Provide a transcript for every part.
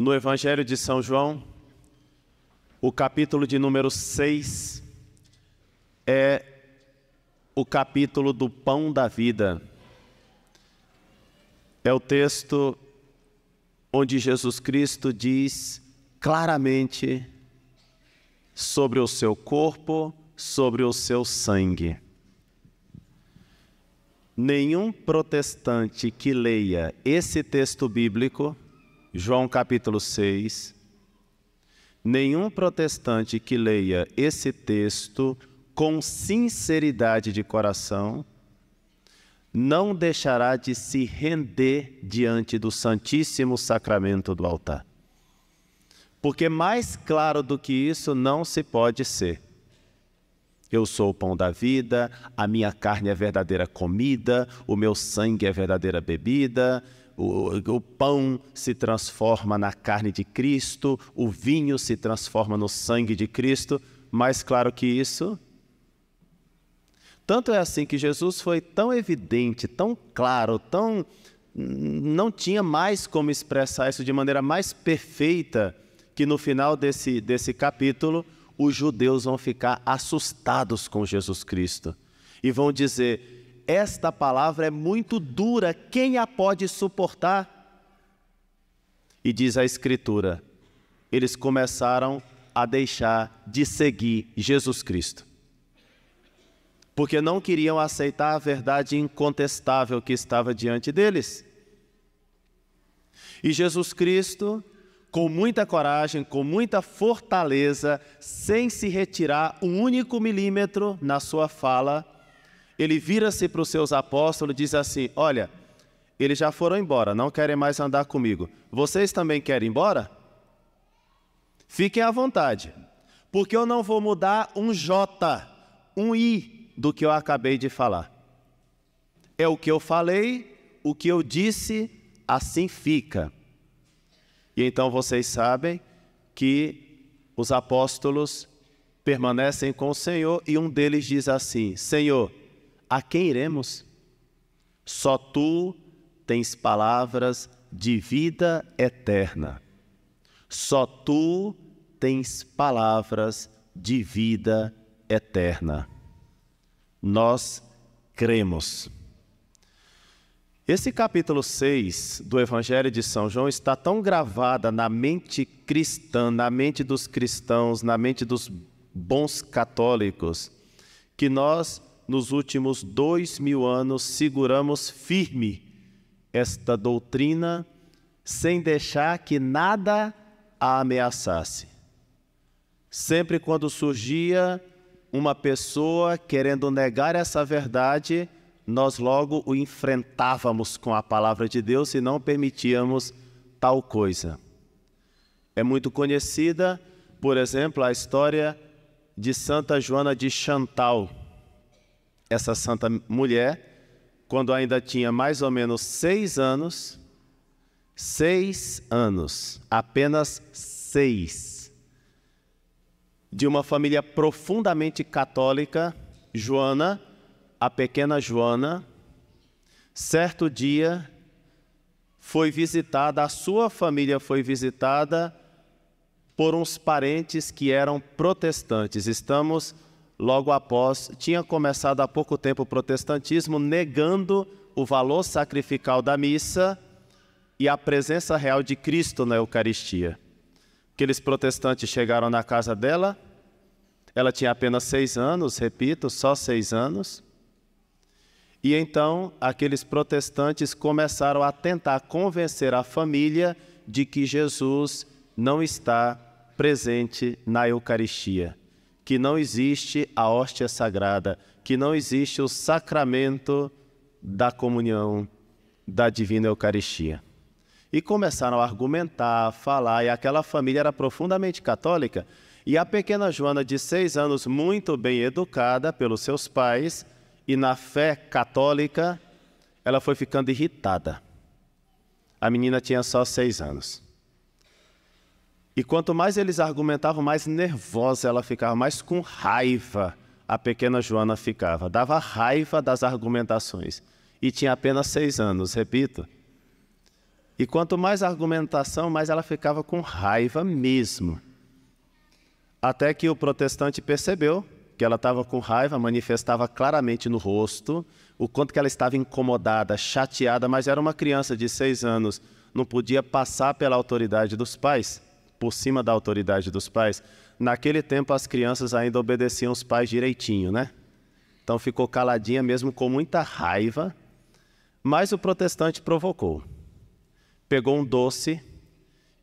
no Evangelho de São João, o capítulo de número 6 é o capítulo do pão da vida. É o texto onde Jesus Cristo diz claramente sobre o seu corpo, sobre o seu sangue. Nenhum protestante que leia esse texto bíblico João capítulo 6. Nenhum protestante que leia esse texto com sinceridade de coração não deixará de se render diante do Santíssimo Sacramento do altar. Porque mais claro do que isso não se pode ser. Eu sou o pão da vida, a minha carne é verdadeira comida, o meu sangue é verdadeira bebida, o, o pão se transforma na carne de Cristo, o vinho se transforma no sangue de Cristo. Mais claro que isso, tanto é assim que Jesus foi tão evidente, tão claro, tão não tinha mais como expressar isso de maneira mais perfeita que no final desse, desse capítulo os judeus vão ficar assustados com Jesus Cristo e vão dizer: esta palavra é muito dura, quem a pode suportar? E diz a Escritura: eles começaram a deixar de seguir Jesus Cristo, porque não queriam aceitar a verdade incontestável que estava diante deles. E Jesus Cristo, com muita coragem, com muita fortaleza, sem se retirar um único milímetro na sua fala, ele vira-se para os seus apóstolos e diz assim: Olha, eles já foram embora, não querem mais andar comigo. Vocês também querem ir embora? Fiquem à vontade, porque eu não vou mudar um J, um I do que eu acabei de falar. É o que eu falei, o que eu disse, assim fica. E então vocês sabem que os apóstolos permanecem com o Senhor e um deles diz assim: Senhor, a quem iremos? Só tu tens palavras de vida eterna. Só tu tens palavras de vida eterna. Nós cremos. Esse capítulo 6 do Evangelho de São João está tão gravada na mente cristã, na mente dos cristãos, na mente dos bons católicos, que nós nos últimos dois mil anos, seguramos firme esta doutrina sem deixar que nada a ameaçasse. Sempre quando surgia uma pessoa querendo negar essa verdade, nós logo o enfrentávamos com a palavra de Deus e não permitíamos tal coisa. É muito conhecida, por exemplo, a história de Santa Joana de Chantal, essa santa mulher, quando ainda tinha mais ou menos seis anos, seis anos, apenas seis, de uma família profundamente católica, Joana, a pequena Joana, certo dia foi visitada, a sua família foi visitada por uns parentes que eram protestantes. Estamos logo após, tinha começado há pouco tempo o protestantismo, negando o valor sacrificial da missa e a presença real de Cristo na Eucaristia. Aqueles protestantes chegaram na casa dela, ela tinha apenas seis anos, repito, só seis anos. E então aqueles protestantes começaram a tentar convencer a família de que Jesus não está presente na Eucaristia que não existe a hóstia sagrada, que não existe o sacramento da comunhão da divina Eucaristia. E começaram a argumentar, a falar, e aquela família era profundamente católica. E a pequena Joana, de seis anos, muito bem educada pelos seus pais e na fé católica, ela foi ficando irritada. A menina tinha só seis anos. E quanto mais eles argumentavam, mais nervosa ela ficava, mais com raiva a pequena Joana ficava. Dava raiva das argumentações. E tinha apenas seis anos, repito. E quanto mais argumentação, mais ela ficava com raiva mesmo. Até que o protestante percebeu que ela estava com raiva, manifestava claramente no rosto o quanto que ela estava incomodada, chateada, mas era uma criança de seis anos, não podia passar pela autoridade dos pais por cima da autoridade dos pais, naquele tempo as crianças ainda obedeciam os pais direitinho, né? Então ficou caladinha mesmo com muita raiva, mas o protestante provocou. Pegou um doce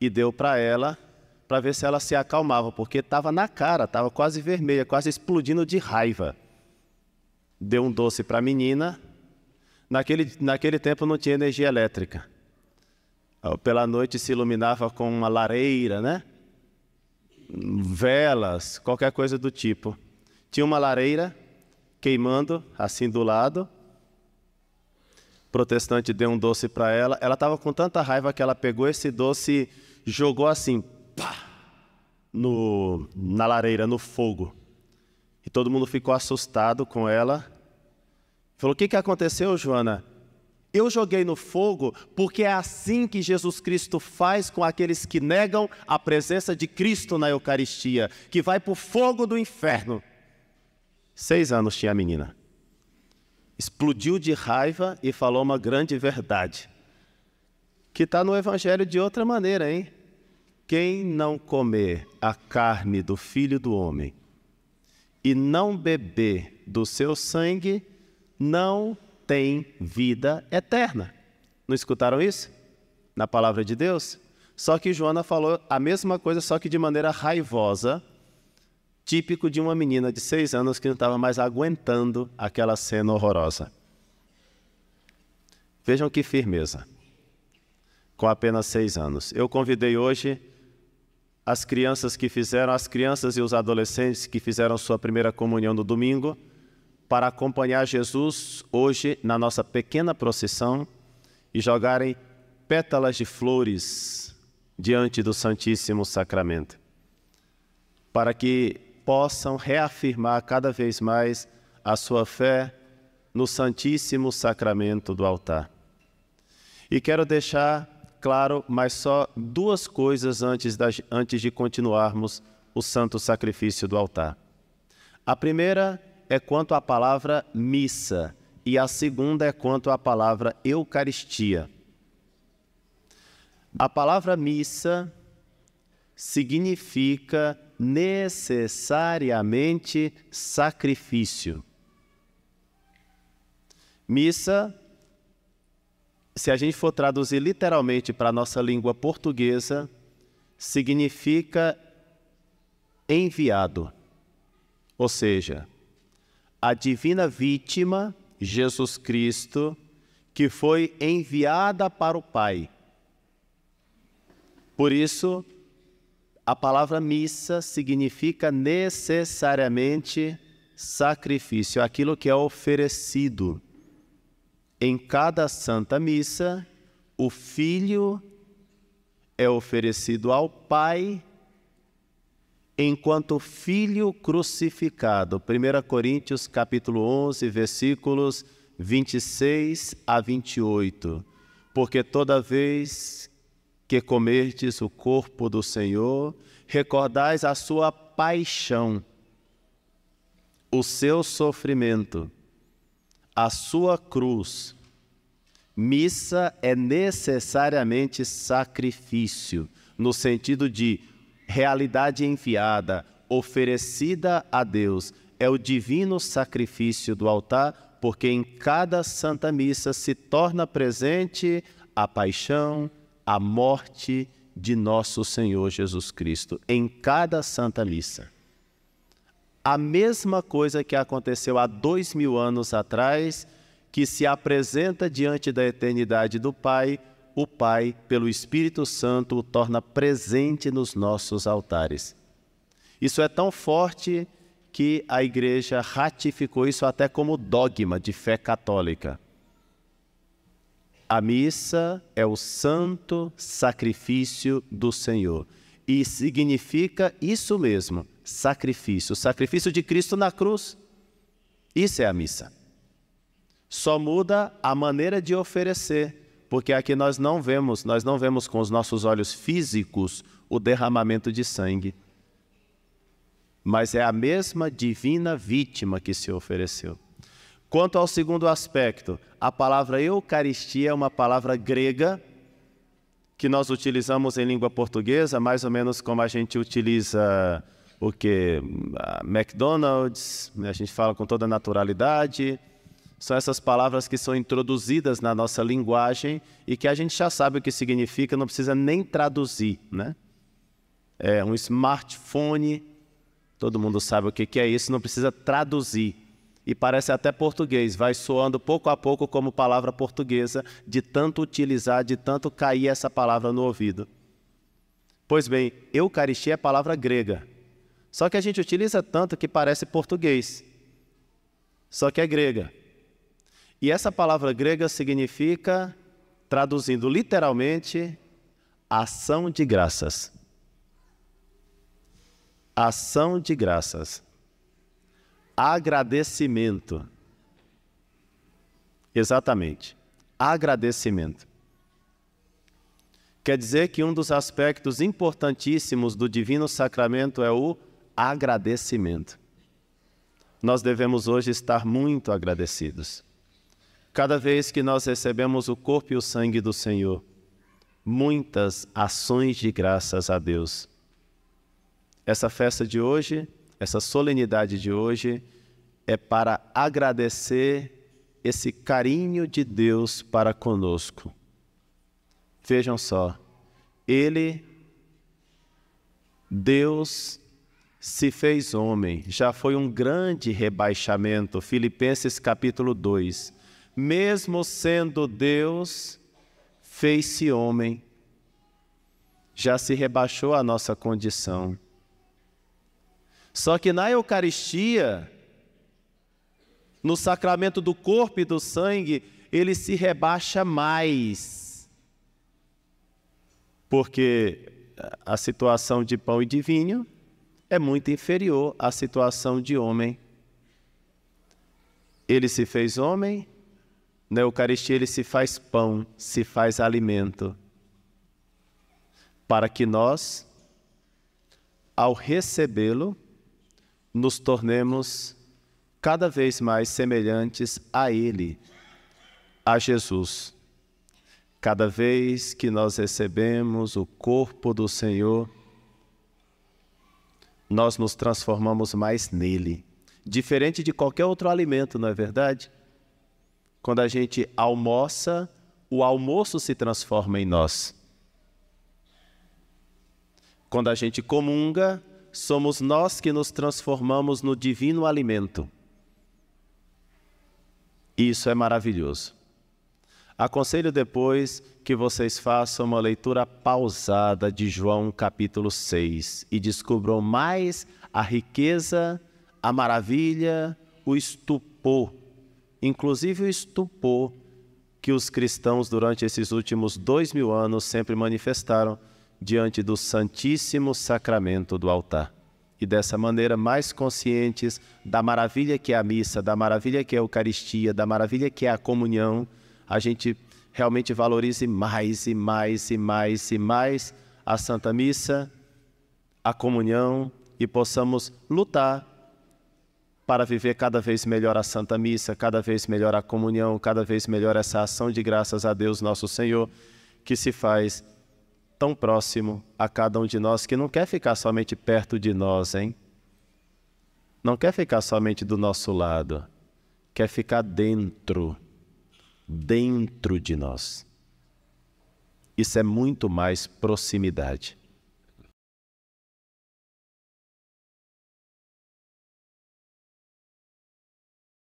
e deu para ela para ver se ela se acalmava, porque estava na cara, estava quase vermelha, quase explodindo de raiva. Deu um doce para a menina. Naquele, naquele tempo não tinha energia elétrica. Ah, pela noite se iluminava com uma lareira, né? Velas, qualquer coisa do tipo. Tinha uma lareira queimando assim do lado. O protestante deu um doce para ela. Ela estava com tanta raiva que ela pegou esse doce e jogou assim, pá, no, na lareira, no fogo. E todo mundo ficou assustado com ela. Falou: O que, que aconteceu, Joana? Eu joguei no fogo porque é assim que Jesus Cristo faz com aqueles que negam a presença de Cristo na Eucaristia, que vai para o fogo do inferno. Seis anos tinha a menina. Explodiu de raiva e falou uma grande verdade, que está no Evangelho de outra maneira, hein? Quem não comer a carne do Filho do Homem e não beber do seu sangue, não tem vida eterna. Não escutaram isso? Na palavra de Deus? Só que Joana falou a mesma coisa, só que de maneira raivosa, típico de uma menina de seis anos que não estava mais aguentando aquela cena horrorosa. Vejam que firmeza. Com apenas seis anos. Eu convidei hoje as crianças que fizeram, as crianças e os adolescentes que fizeram sua primeira comunhão no domingo para acompanhar Jesus hoje na nossa pequena procissão e jogarem pétalas de flores diante do Santíssimo Sacramento, para que possam reafirmar cada vez mais a sua fé no Santíssimo Sacramento do altar. E quero deixar claro mais só duas coisas antes, das, antes de continuarmos o santo sacrifício do altar. A primeira é quanto à palavra missa e a segunda é quanto à palavra Eucaristia. A palavra missa significa necessariamente sacrifício. Missa, se a gente for traduzir literalmente para a nossa língua portuguesa, significa enviado. Ou seja, a divina vítima, Jesus Cristo, que foi enviada para o Pai. Por isso, a palavra missa significa necessariamente sacrifício, aquilo que é oferecido. Em cada santa missa, o filho é oferecido ao Pai enquanto filho crucificado. 1 Coríntios capítulo 11, versículos 26 a 28. Porque toda vez que comerdes o corpo do Senhor, recordais a sua paixão, o seu sofrimento, a sua cruz. Missa é necessariamente sacrifício, no sentido de realidade enviada, oferecida a Deus, é o divino sacrifício do altar, porque em cada Santa Missa se torna presente a paixão, a morte de nosso Senhor Jesus Cristo, em cada Santa Missa. A mesma coisa que aconteceu há dois mil anos atrás, que se apresenta diante da eternidade do Pai o Pai, pelo Espírito Santo, o torna presente nos nossos altares. Isso é tão forte que a Igreja ratificou isso até como dogma de fé católica. A missa é o santo sacrifício do Senhor. E significa isso mesmo: sacrifício. O sacrifício de Cristo na cruz. Isso é a missa. Só muda a maneira de oferecer porque aqui nós não vemos, nós não vemos com os nossos olhos físicos o derramamento de sangue. Mas é a mesma divina vítima que se ofereceu. Quanto ao segundo aspecto, a palavra Eucaristia é uma palavra grega que nós utilizamos em língua portuguesa, mais ou menos como a gente utiliza o que McDonald's, a gente fala com toda naturalidade são essas palavras que são introduzidas na nossa linguagem e que a gente já sabe o que significa, não precisa nem traduzir, né? É um smartphone, todo mundo sabe o que é isso, não precisa traduzir. E parece até português, vai soando pouco a pouco como palavra portuguesa, de tanto utilizar, de tanto cair essa palavra no ouvido. Pois bem, Eucaristia é palavra grega. Só que a gente utiliza tanto que parece português. Só que é grega. E essa palavra grega significa, traduzindo literalmente, ação de graças. Ação de graças. Agradecimento. Exatamente. Agradecimento. Quer dizer que um dos aspectos importantíssimos do divino sacramento é o agradecimento. Nós devemos hoje estar muito agradecidos cada vez que nós recebemos o corpo e o sangue do Senhor, muitas ações de graças a Deus. Essa festa de hoje, essa solenidade de hoje, é para agradecer esse carinho de Deus para conosco. Vejam só, Ele, Deus, se fez homem, já foi um grande rebaixamento. Filipenses capítulo 2 mesmo sendo Deus, fez-se homem, já se rebaixou à nossa condição. Só que na Eucaristia, no sacramento do corpo e do sangue, ele se rebaixa mais. Porque a situação de pão e de vinho é muito inferior à situação de homem. Ele se fez homem, na Eucaristia ele se faz pão, se faz alimento, para que nós, ao recebê-lo, nos tornemos cada vez mais semelhantes a Ele, a Jesus. Cada vez que nós recebemos o corpo do Senhor, nós nos transformamos mais nele. Diferente de qualquer outro alimento, não é verdade? Quando a gente almoça, o almoço se transforma em nós. Quando a gente comunga, somos nós que nos transformamos no divino alimento. Isso é maravilhoso. Aconselho depois que vocês façam uma leitura pausada de João capítulo 6 e descubram mais a riqueza, a maravilha, o estupor inclusive o estupor que os cristãos durante esses últimos dois mil anos sempre manifestaram diante do Santíssimo Sacramento do altar. E dessa maneira, mais conscientes da maravilha que é a missa, da maravilha que é a Eucaristia, da maravilha que é a comunhão, a gente realmente valorize mais e mais e mais e mais a Santa Missa, a comunhão e possamos lutar para viver cada vez melhor a Santa Missa, cada vez melhor a comunhão, cada vez melhor essa ação de graças a Deus nosso Senhor, que se faz tão próximo a cada um de nós, que não quer ficar somente perto de nós, hein? Não quer ficar somente do nosso lado, quer ficar dentro, dentro de nós. Isso é muito mais proximidade.